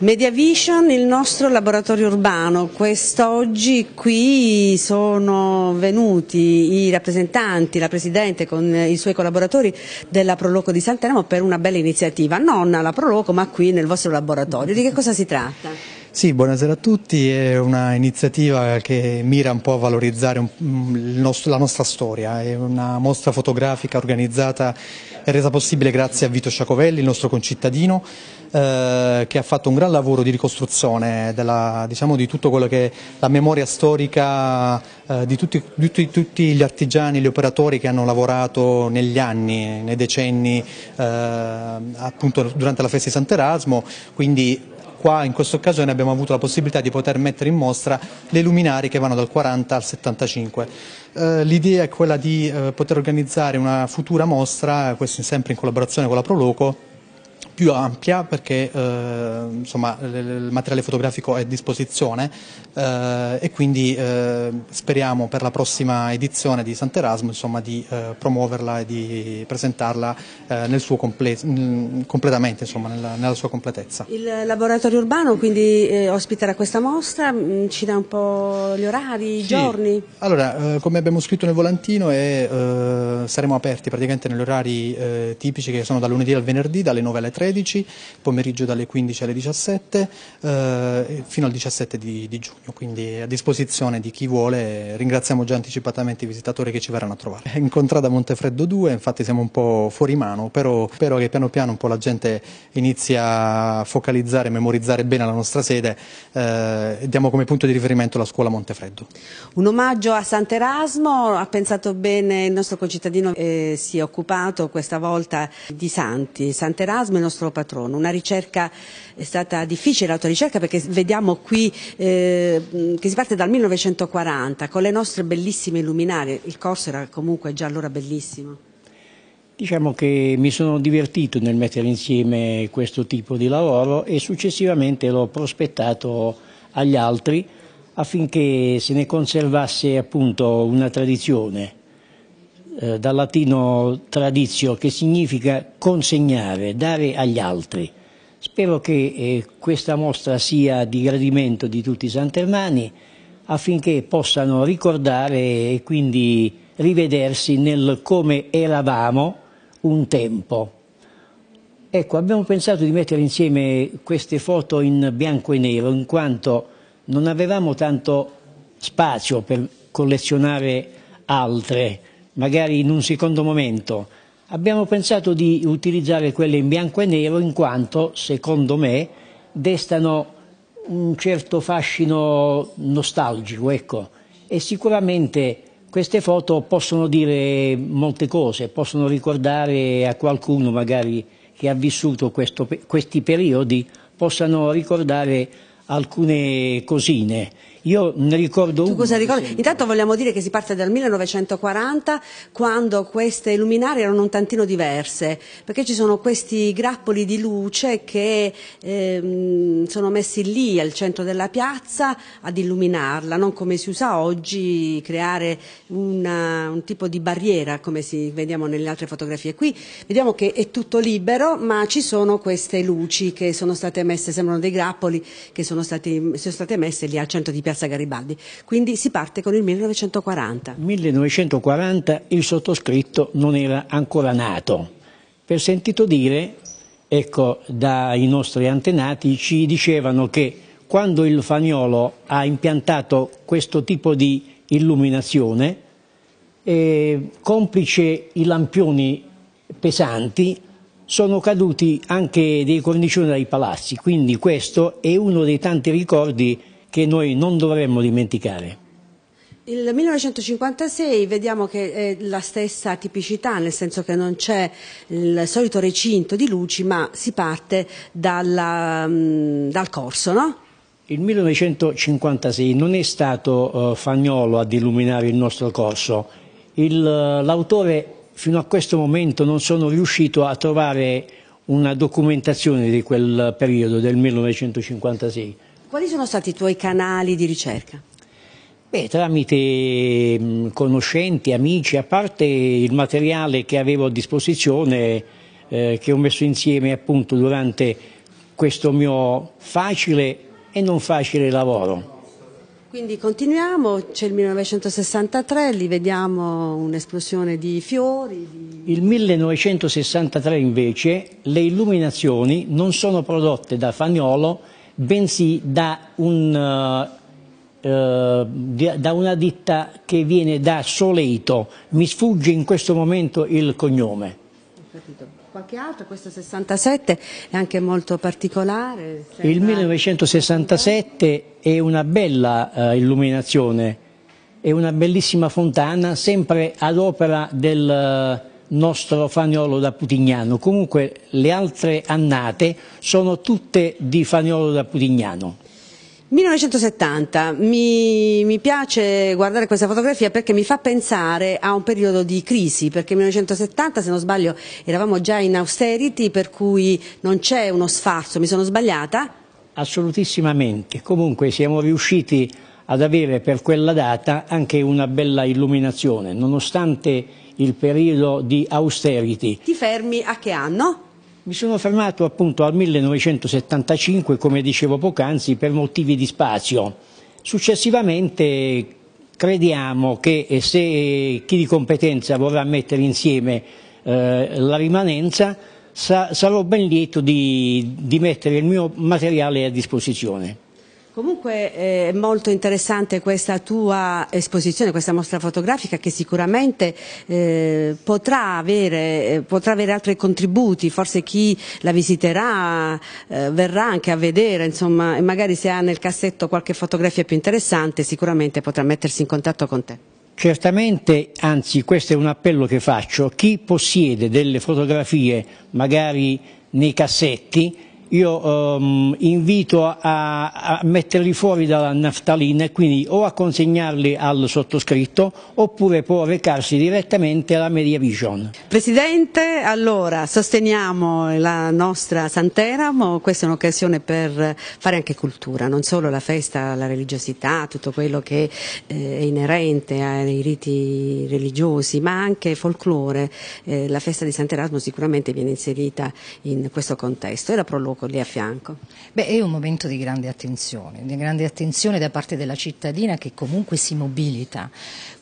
MediaVision, il nostro laboratorio urbano. Quest'oggi qui sono venuti i rappresentanti, la Presidente con i suoi collaboratori della Proloco di Santeramo per una bella iniziativa, non alla Proloco ma qui nel vostro laboratorio. Di che cosa si tratta? Sì, buonasera a tutti, è un'iniziativa che mira un po' a valorizzare nostro, la nostra storia, è una mostra fotografica organizzata e resa possibile grazie a Vito Sciacovelli, il nostro concittadino, eh, che ha fatto un gran lavoro di ricostruzione della, diciamo, di tutto quello che è la memoria storica eh, di, tutti, di, tutti, gli artigiani, gli operatori che hanno lavorato negli anni, nei decenni, eh, appunto durante la festa di Sant'Erasmo, quindi qua in questa occasione abbiamo avuto la possibilità di poter mettere in mostra le luminari che vanno dal 40 al 75. Eh, l'idea è quella di eh, poter organizzare una futura mostra, questo sempre in collaborazione con la Proloco, più ampia perché eh, insomma, il materiale fotografico è a disposizione eh, e quindi eh, speriamo per la prossima edizione di Sant'Erasmo insomma, di eh, promuoverla e di presentarla eh, nel suo comple completamente, insomma, nella, nella, sua completezza. Il laboratorio urbano quindi eh, ospiterà questa mostra, mm, ci dà un po' gli orari, i giorni? Allora, come abbiamo scritto nel volantino è, saremo aperti praticamente negli orari tipici che sono da lunedì al venerdì dalle 9 alle 3 13, pomeriggio dalle 15 alle 17, eh, fino al 17 di, di, giugno, quindi a disposizione di chi vuole. Ringraziamo già anticipatamente i visitatori che ci verranno a trovare. Incontrada Montefreddo 2, infatti siamo un po' fuori mano, però spero che piano piano un po' la gente inizia a focalizzare, memorizzare bene la nostra sede eh, e diamo come punto di riferimento la scuola Montefreddo. Un omaggio a Sant'Erasmo, ha pensato bene il nostro concittadino, eh, si è occupato questa volta di Santi. Sant'Erasmo, è il nostro nostro patrono. Una ricerca è stata difficile, l'autoricerca, perché vediamo qui eh, che si parte dal 1940 con le nostre bellissime luminarie. Il corso era comunque già allora bellissimo. Diciamo che mi sono divertito nel mettere insieme questo tipo di lavoro e successivamente l'ho prospettato agli altri affinché se ne conservasse appunto una tradizione eh, dal latino tradizio, che significa consegnare, dare agli altri. Spero che eh, questa mostra sia di gradimento di tutti i santermani affinché possano ricordare e quindi rivedersi nel come eravamo un tempo. Ecco, abbiamo pensato di mettere insieme queste foto in bianco e nero in quanto non avevamo tanto spazio per collezionare altre magari in un secondo momento, abbiamo pensato di utilizzare quelle in bianco e nero in quanto, secondo me, destano un certo fascino nostalgico, ecco. E sicuramente queste foto possono dire molte cose, possono ricordare a qualcuno magari che ha vissuto questo, questi periodi, possano ricordare alcune cosine io ne ricordo tu uno. Ricordi? Intanto vogliamo dire che si parte dal 1940 quando queste luminarie erano un tantino diverse, perché ci sono questi grappoli di luce che ehm, sono messi lì al centro della piazza ad illuminarla, non come si usa oggi creare una, un tipo di barriera come si vediamo nelle altre fotografie. Qui vediamo che è tutto libero, ma ci sono queste luci che sono state messe, sembrano dei grappoli che sono, stati, sono state messe lì al centro di piazza Piazza Garibaldi. Quindi si parte con il 1940. 1940 il sottoscritto non era ancora nato. Per sentito dire, ecco, dai nostri antenati ci dicevano che quando il Fagnolo ha impiantato questo tipo di illuminazione, eh, complice i lampioni pesanti, sono caduti anche dei cornicioni dai palazzi, quindi questo è uno dei tanti ricordi che noi non dovremmo dimenticare. Il 1956 vediamo che è la stessa tipicità, nel senso che non c'è il solito recinto di luci, ma si parte dalla, mm, dal corso, no? Il 1956 non è stato uh, Fagnolo ad illuminare il nostro corso. Eh, l'autore fino a questo momento non sono riuscito a trovare una documentazione di quel periodo del 1956. Quali sono stati i tuoi canali di ricerca? Beh, tramite mm, conoscenti, amici, a parte il materiale che avevo a disposizione eh, che ho messo insieme appunto durante questo mio facile e non facile lavoro. Quindi continuiamo, c'è il 1963, lì vediamo un'esplosione di fiori. Di... Il 1963 invece le illuminazioni non sono prodotte da Fagnolo bensì da, un, eh, eh da una ditta che viene da Soleito. mi sfugge in questo momento il cognome. qualche altro, questo 67 è anche molto particolare. Sembra... Il 1967 è una bella uh, illuminazione, è una bellissima fontana, sempre ad opera del nostro Fagnolo da Putignano, comunque le altre annate sono tutte di Fagnolo da Putignano. 1970, mi, mi, piace guardare questa fotografia perché mi fa pensare a un periodo di crisi, perché 1970 se non sbaglio eravamo già in austerity per cui non c'è uno sfarzo, mi sono sbagliata? Assolutissimamente, comunque siamo riusciti ad avere per quella data anche una bella illuminazione, nonostante il periodo di austerity. Ti fermi a che anno? Mi sono fermato appunto al 1975, come dicevo poc'anzi, per motivi di spazio. Successivamente crediamo che eh, se eh, chi di competenza vorrà mettere insieme eh, la rimanenza, sa sarò ben lieto di, di mettere il mio materiale a disposizione. Comunque eh, è molto interessante questa tua esposizione, questa mostra fotografica che sicuramente eh, potrà, avere, eh, potrà, avere, altri contributi, forse chi la visiterà eh, verrà anche a vedere, insomma, e magari se ha nel cassetto qualche fotografia più interessante sicuramente potrà mettersi in contatto con te. Certamente, anzi questo è un appello che faccio, chi possiede delle fotografie magari nei cassetti io ehm, invito a, a, metterli fuori dalla naftalina e quindi o a consegnarli al sottoscritto oppure può recarsi direttamente alla Media Vision. Presidente, allora sosteniamo la nostra Santeramo, questa è un'occasione per fare anche cultura, non solo la festa, la religiosità, tutto quello che eh, è inerente ai riti religiosi, ma anche folklore. Eh, la festa di Sant'Erasmo sicuramente viene inserita in questo contesto e la proloca poco lì a fianco. Beh, è un momento di grande attenzione, di grande attenzione da parte della cittadina che comunque si mobilita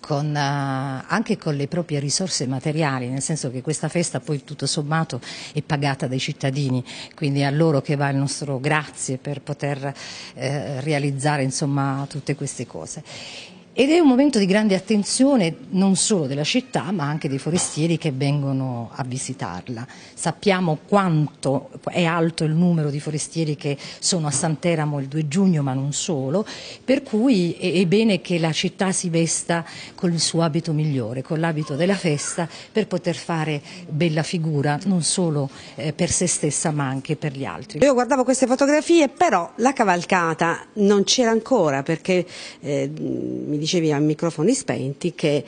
con, uh, anche con le proprie risorse materiali, nel senso che questa festa poi tutto sommato è pagata dai cittadini, quindi a loro che va il nostro grazie per poter eh, realizzare insomma, tutte queste cose. Ed è un momento di grande attenzione non solo della città ma anche dei forestieri che vengono a visitarla. Sappiamo quanto è alto il numero di forestieri che sono a Santeramo il 2 giugno ma non solo, per cui è bene che la città si vesta con il suo abito migliore, con l'abito della festa per poter fare bella figura non solo eh, per se stessa ma anche per gli altri. Io guardavo queste fotografie però la cavalcata non c'era ancora perché eh, mi dicevi a microfoni spenti che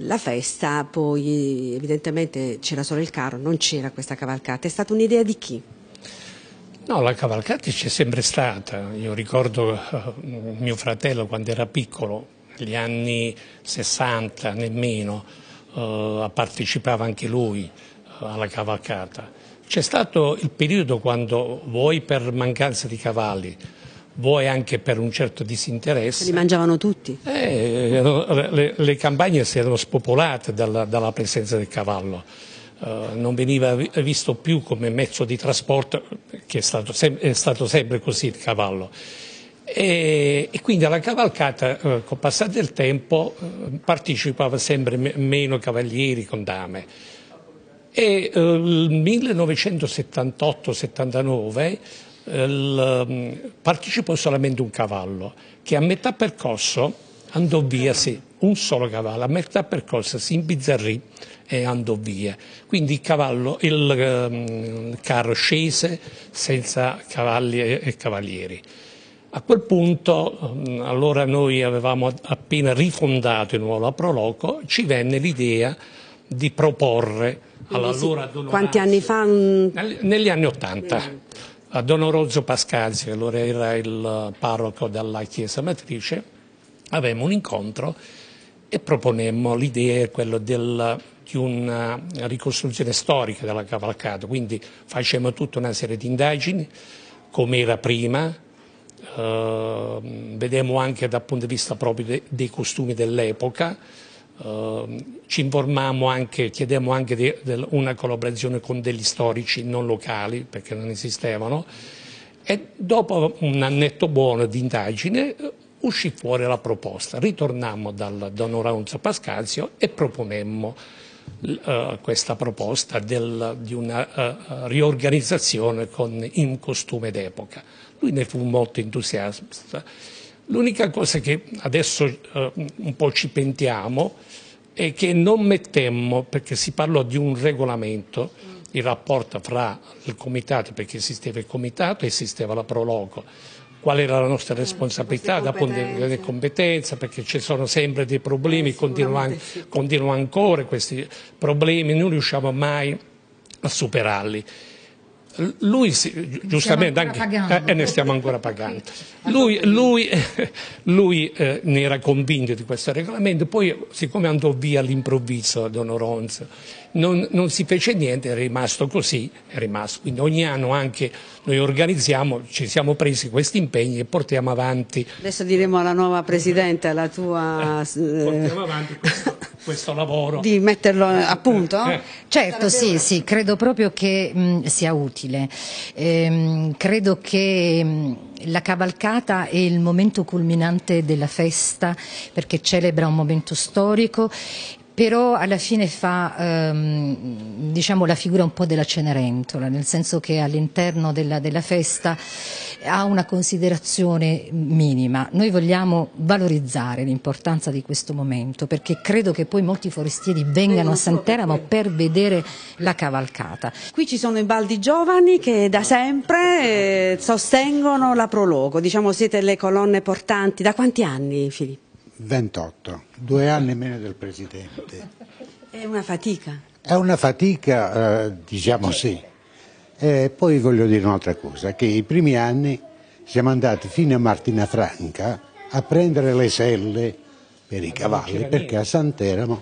la festa poi evidentemente c'era solo il carro, non c'era questa cavalcata, è stata un'idea di chi? No, la cavalcata c'è sempre stata, io ricordo eh, mio fratello quando era piccolo, negli anni 60 nemmeno, eh, partecipava anche lui eh, alla cavalcata. C'è stato il periodo quando voi per mancanza di cavalli, vuoi anche per un certo disinteresse. Se li mangiavano tutti? Eh, le, le, campagne si erano spopolate dalla, dalla presenza del cavallo. Uh, non veniva visto più come mezzo di trasporto, che è stato, sem è stato sempre così il cavallo. E, e quindi alla cavalcata, uh, col passare del tempo, uh, partecipava sempre me meno cavalieri con dame. E nel 1978-79 il, ehm, partecipò solamente un cavallo che a metà percorso andò via, sì, un solo cavallo, a metà percorso si imbizzarrì e andò via. Quindi il, cavallo, il um, carro scese senza cavalli e, cavalieri. A quel punto, ehm, allora noi avevamo appena rifondato il nuovo Proloco, ci venne l'idea di proporre all'allora Donovazzi... Quanti anni fa? Negli anni Ottanta. Mm a Don Orozzo che allora era il parroco della chiesa matrice, avevamo un incontro e proponemmo l'idea del, di una ricostruzione storica della cavalcata, quindi facemmo tutta una serie di indagini, come era prima, eh, vedemmo anche dal punto di vista proprio dei, dei costumi dell'epoca, Ehm, ci informammo anche, chiedemmo anche di, del, una collaborazione con degli storici non locali perché non esistevano e dopo un annetto buono di indagine eh, uscì fuori la proposta, ritornammo dal Don Oranzo Pascazio e proponemmo Uh, questa proposta del, di una uh, riorganizzazione con, in costume d'epoca. Lui ne fu molto entusiasta L'unica cosa che adesso eh, un po' ci pentiamo è che non mettemmo, perché si parlò di un regolamento, mm. il rapporto fra il comitato, perché esisteva il comitato, e esisteva la Proloco, qual era la nostra ah, responsabilità da punto di vista competenza, perché ci sono sempre dei problemi, eh, continuano, sì. continuano ancora questi problemi, non riusciamo mai a superarli lui sì, giustamente anche, eh, eh, ne stiamo ancora pagando lui, lui, eh, lui eh, ne era convinto di questo regolamento poi siccome andò via all'improvviso Don Oronzo non, non, si fece niente è rimasto così è rimasto. quindi ogni anno anche noi organizziamo ci siamo presi questi impegni e portiamo avanti adesso diremo alla nuova Presidente alla tua eh, portiamo avanti questo questo lavoro. Di metterlo a eh, punto? Eh. Certo, sì, sì, credo proprio che mh, mm, sia utile. Ehm, credo che mh, mm, la cavalcata è il momento culminante della festa perché celebra un momento storico però alla fine fa ehm, diciamo, la figura un po' della Cenerentola, nel senso che all'interno della, della, festa ha una considerazione minima. Noi vogliamo valorizzare l'importanza di questo momento, perché credo che poi molti forestieri vengano a Santeramo per vedere la cavalcata. Qui ci sono i baldi giovani che da sempre eh, sostengono la Prologo, diciamo siete le colonne portanti. Da quanti anni Filippo? 28, due anni meno del Presidente. È una fatica. È una fatica, eh, diciamo sì. E poi voglio dire un'altra cosa, che i primi anni siamo andati fino a Martina Franca a prendere le selle per i cavalli, perché a Santeramo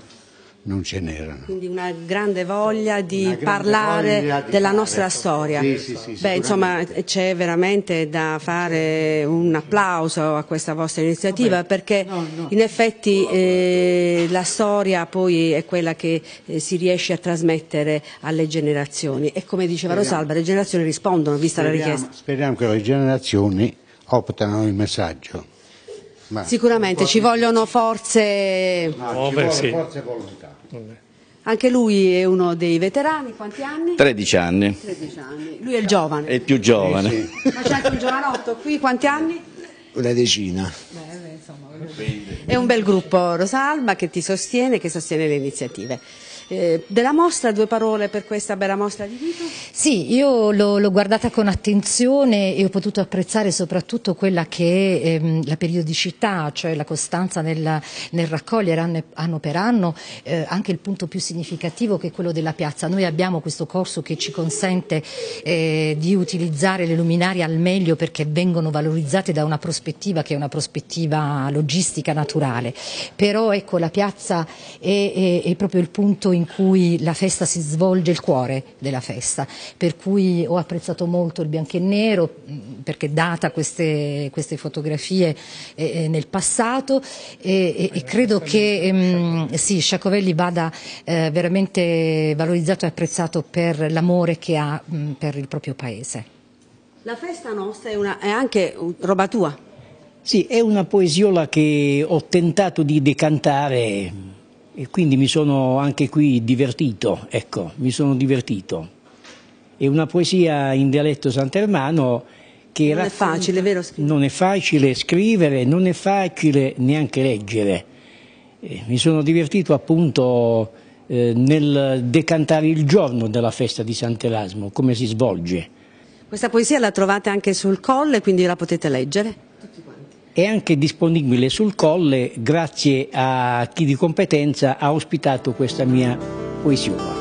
non ce n'erano. Quindi una grande voglia di grande parlare voglia di della fare. nostra ecco. storia. Sì, sì, sì, Beh, insomma, c'è veramente da fare un applauso a questa vostra iniziativa Vabbè. perché no, no. in effetti eh, la storia poi è quella che eh, si riesce a trasmettere alle generazioni e come diceva speriamo. Rosalba, le generazioni rispondono vista speriamo, la richiesta. Speriamo che le generazioni optano il messaggio. Ma Sicuramente ci vogliono forze... No, oh, ci vuole volontà. Anche lui è uno dei veterani, quanti anni? 13 anni, 13 anni. Lui è il giovane. è il più giovane. Sì, sì. Ma c'è anche un giovanotto qui, quanti anni? Una decina. Beh, insomma, è un bel gruppo Rosalba che ti sostiene, che sostiene le iniziative. Eh, della mostra, due parole per questa bella mostra di Vito? Sì, io l'ho guardata con attenzione e ho potuto apprezzare soprattutto quella che è ehm, la periodicità, cioè la costanza nel, nel raccogliere anno, anno, per anno eh, anche il punto più significativo che è quello della piazza. Noi abbiamo questo corso che ci consente eh, di utilizzare le luminarie al meglio perché vengono valorizzate da una prospettiva che è una prospettiva logistica naturale, però ecco la piazza è, è, è proprio il punto in in cui la festa si svolge, il cuore della festa, per cui ho apprezzato molto il bianco e nero perché data queste, queste fotografie eh, eh nel passato e, e credo che ehm, sì, Sciacovelli vada eh, veramente valorizzato e apprezzato per l'amore che ha mh, per il proprio paese. La festa nostra è, una, è anche roba tua, sì, è una poesiola che ho tentato di decantare e quindi mi sono anche qui divertito, ecco, mi sono divertito. È una poesia in dialetto santermano che non racconta, è facile, vero? Scrivere? Non è facile scrivere, non è facile neanche leggere. Eh, mi sono divertito appunto eh, nel decantare il giorno della festa di Sant'Erasmo, come si svolge. Questa poesia la trovate anche sul colle, quindi la potete leggere? è anche disponibile sul colle grazie a chi di competenza ha ospitato questa mia poesia.